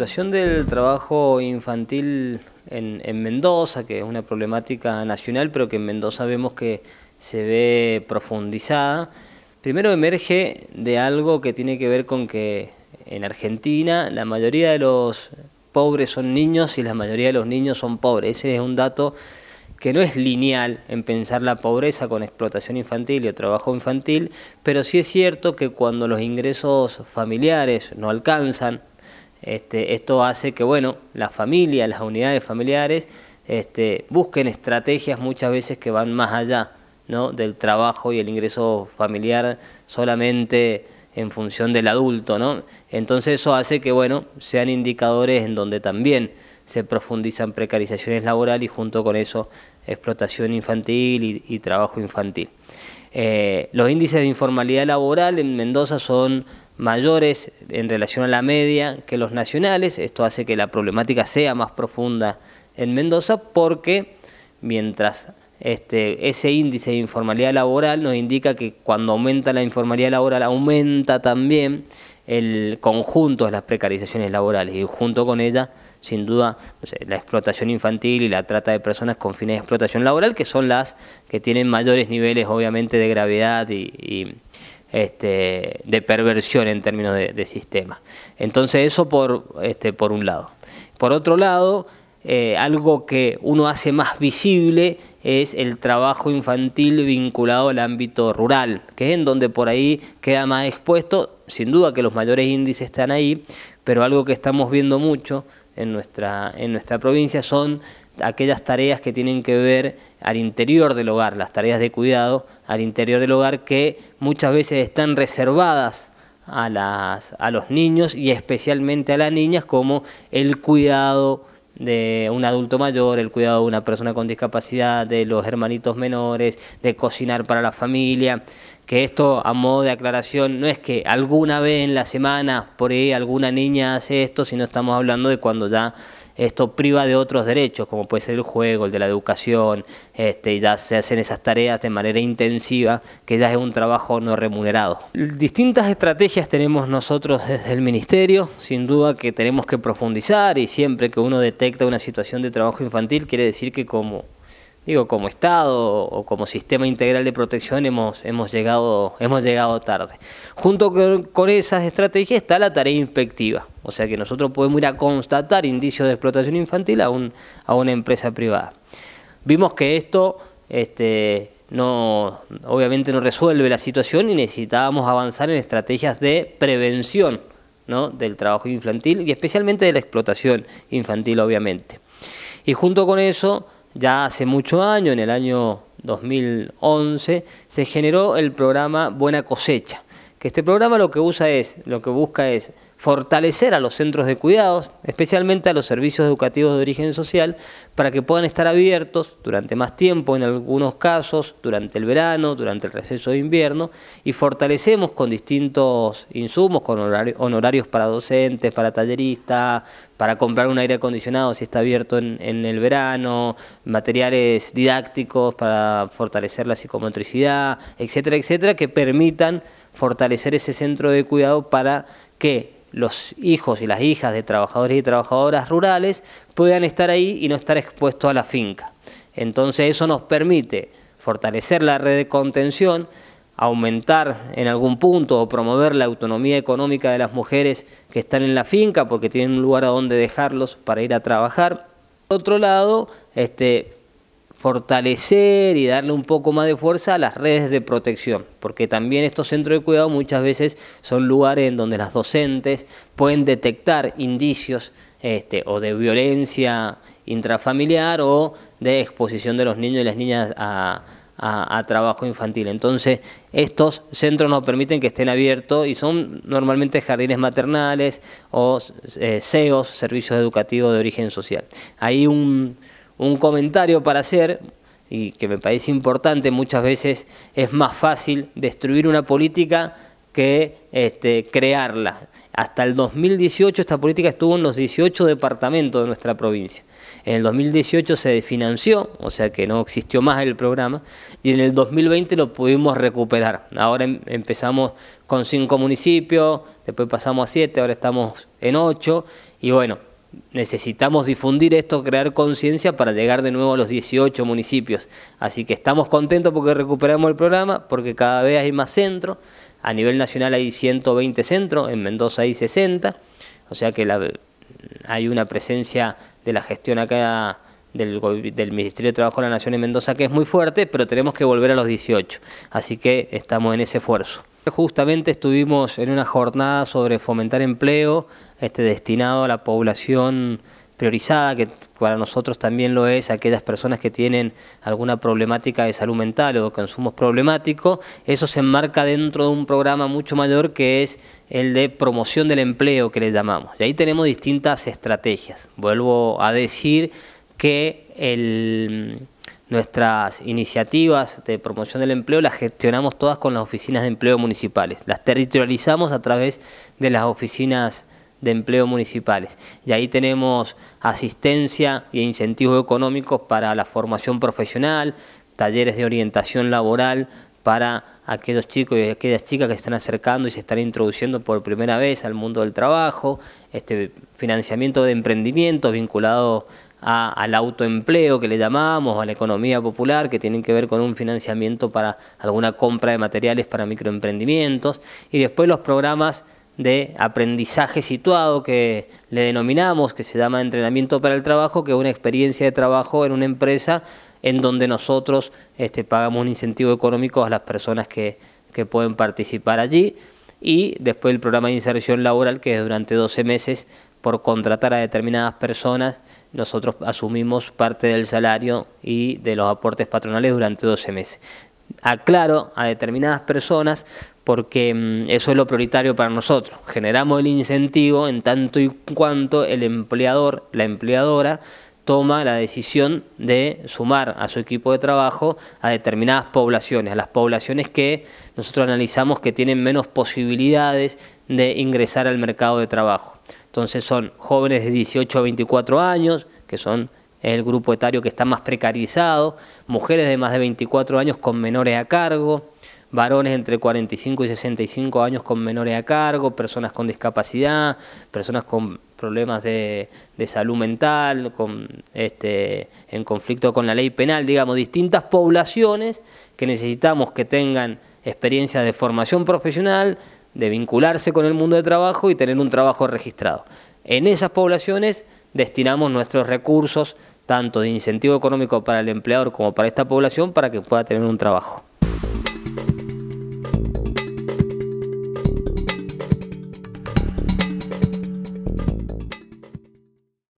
La situación del trabajo infantil en, en, Mendoza, que es una problemática nacional, pero que en Mendoza vemos que se ve profundizada, primero emerge de algo que tiene que ver con que en Argentina la mayoría de los pobres son niños y la mayoría de los niños son pobres. Ese es un dato que no es lineal en pensar la pobreza con explotación infantil el trabajo infantil, pero sí es cierto que cuando los ingresos familiares no alcanzan este, esto hace que, bueno, las familias, las unidades familiares este, busquen estrategias muchas veces que van más allá del trabajo y el ingreso familiar solamente en función del adulto, ¿no? Entonces eso hace que, bueno, sean indicadores en donde también se profundizan precarizaciones laborales y junto con eso explotación infantil y, trabajo infantil. Eh, los índices de informalidad laboral en Mendoza son mayores en relación a la media que los nacionales. Esto hace que la problemática sea más profunda en Mendoza porque mientras este, ese índice de informalidad laboral nos indica que cuando aumenta la informalidad laboral aumenta también el conjunto de las precarizaciones laborales y junto con ella, sin duda, la explotación infantil y la trata de personas con fines de explotación laboral, que son las que tienen mayores niveles, obviamente, de gravedad y este, de perversión en términos de, sistema. Entonces eso por, este, por un lado. Por otro lado, eh, algo que uno hace más visible es el trabajo infantil vinculado al ámbito rural, que es en donde por ahí queda más expuesto, sin duda que los mayores índices están ahí, pero algo que estamos viendo mucho en nuestra, en nuestra provincia son aquellas tareas que tienen que ver al interior del hogar, las tareas de cuidado, al interior del hogar que muchas veces están reservadas a, las, a los niños y especialmente a las niñas como el cuidado de un adulto mayor, el cuidado de una persona con discapacidad, de los hermanitos menores, de cocinar para la familia, que esto a modo de aclaración no es que alguna vez en la semana por ahí alguna niña hace esto, sino estamos hablando de cuando ya esto priva de otros derechos, como puede ser el juego, el de la educación, este, ya se hacen esas tareas de manera intensiva, que ya es un trabajo no remunerado. Distintas estrategias tenemos nosotros desde el Ministerio, sin duda que tenemos que profundizar y siempre que uno detecta una situación de trabajo infantil, quiere decir que como digo, como Estado o como sistema integral de protección hemos, llegado, hemos llegado tarde. Junto con, esas estrategias está la tarea inspectiva, o sea que nosotros podemos ir a constatar indicios de explotación infantil a, un, a una empresa privada. Vimos que esto este, no, obviamente no resuelve la situación y necesitábamos avanzar en estrategias de prevención del trabajo infantil y especialmente de la explotación infantil, obviamente. Y junto con eso ya hace mucho año, en el año 2011, se generó el programa Buena Cosecha, que este programa lo que usa es, lo que busca es fortalecer a los centros de cuidados, especialmente a los servicios educativos de origen social, para que puedan estar abiertos durante más tiempo, en algunos casos, durante el verano, durante el receso de invierno, y fortalecemos con distintos insumos, con honorarios para docentes, para talleristas, para comprar un aire acondicionado si está abierto en, el verano, materiales didácticos para fortalecer la psicomotricidad, etcétera, etcétera, que permitan fortalecer ese centro de cuidado para que los hijos y las hijas de trabajadores y trabajadoras rurales puedan estar ahí y no estar expuestos a la finca. Entonces eso nos permite fortalecer la red de contención, aumentar en algún punto o promover la autonomía económica de las mujeres que están en la finca porque tienen un lugar a donde dejarlos para ir a trabajar. Por otro lado, este, fortalecer y darle un poco más de fuerza a las redes de protección, porque también estos centros de cuidado muchas veces son lugares en donde las docentes pueden detectar indicios este, o de violencia intrafamiliar o de exposición de los niños y las niñas a, trabajo infantil. Entonces, estos centros nos permiten que estén abiertos y son normalmente jardines maternales o CEOs, eh, servicios educativos de origen social. Hay un un comentario para hacer y que me parece importante, muchas veces es más fácil destruir una política que este, crearla. Hasta el 2018 esta política estuvo en los 18 departamentos de nuestra provincia. En el 2018 se desfinanció, o sea que no existió más el programa, y en el 2020 lo pudimos recuperar. Ahora em, empezamos con cinco municipios, después pasamos a siete, ahora estamos en ocho, y bueno, necesitamos difundir esto, crear conciencia para llegar de nuevo a los 18 municipios. Así que estamos contentos porque recuperamos el programa, porque cada vez hay más centros. A nivel nacional hay 120 centros, en Mendoza hay 60. O sea que la, hay una presencia de la gestión acá del, del, Ministerio de Trabajo de la Nación en Mendoza que es muy fuerte, pero tenemos que volver a los 18. Así que estamos en ese esfuerzo. Justamente estuvimos en una jornada sobre fomentar empleo este, destinado a la población priorizada, que para nosotros también lo es, aquellas personas que tienen alguna problemática de salud mental o consumo problemático, eso se enmarca dentro de un programa mucho mayor que es el de promoción del empleo que le llamamos. Y ahí tenemos distintas estrategias. Vuelvo a decir que el Nuestras iniciativas de promoción del empleo las gestionamos todas con las oficinas de empleo municipales, las territorializamos a través de las oficinas de empleo municipales. Y ahí tenemos asistencia e incentivos económicos para la formación profesional, talleres de orientación laboral para aquellos chicos y aquellas chicas que se están acercando y se están introduciendo por primera vez al mundo del trabajo, este financiamiento de emprendimientos vinculados al autoempleo que le llamamos, a la economía popular, que tienen que ver con un financiamiento para alguna compra de materiales para microemprendimientos, y después los programas de aprendizaje situado que le denominamos, que se llama entrenamiento para el trabajo, que es una experiencia de trabajo en una empresa en donde nosotros este, pagamos un incentivo económico a las personas que, que pueden participar allí. Y después el programa de inserción laboral, que es durante 12 meses por contratar a determinadas personas nosotros asumimos parte del salario y de los aportes patronales durante 12 meses. Aclaro a determinadas personas porque mm, eso es lo prioritario para nosotros. Generamos el incentivo en tanto y cuanto el empleador, la empleadora, toma la decisión de sumar a su equipo de trabajo a determinadas poblaciones, a las poblaciones que nosotros analizamos que tienen menos posibilidades de ingresar al mercado de trabajo. Entonces son jóvenes de 18 a 24 años, que son el grupo etario que está más precarizado, mujeres de más de 24 años con menores a cargo, varones entre 45 y 65 años con menores a cargo, personas con discapacidad, personas con problemas de, de salud mental, con, este, en conflicto con la ley penal, digamos, distintas poblaciones que necesitamos que tengan experiencia de formación profesional, de vincularse con el mundo de trabajo y tener un trabajo registrado. En esas poblaciones destinamos nuestros recursos, tanto de incentivo económico para el empleador como para esta población, para que pueda tener un trabajo.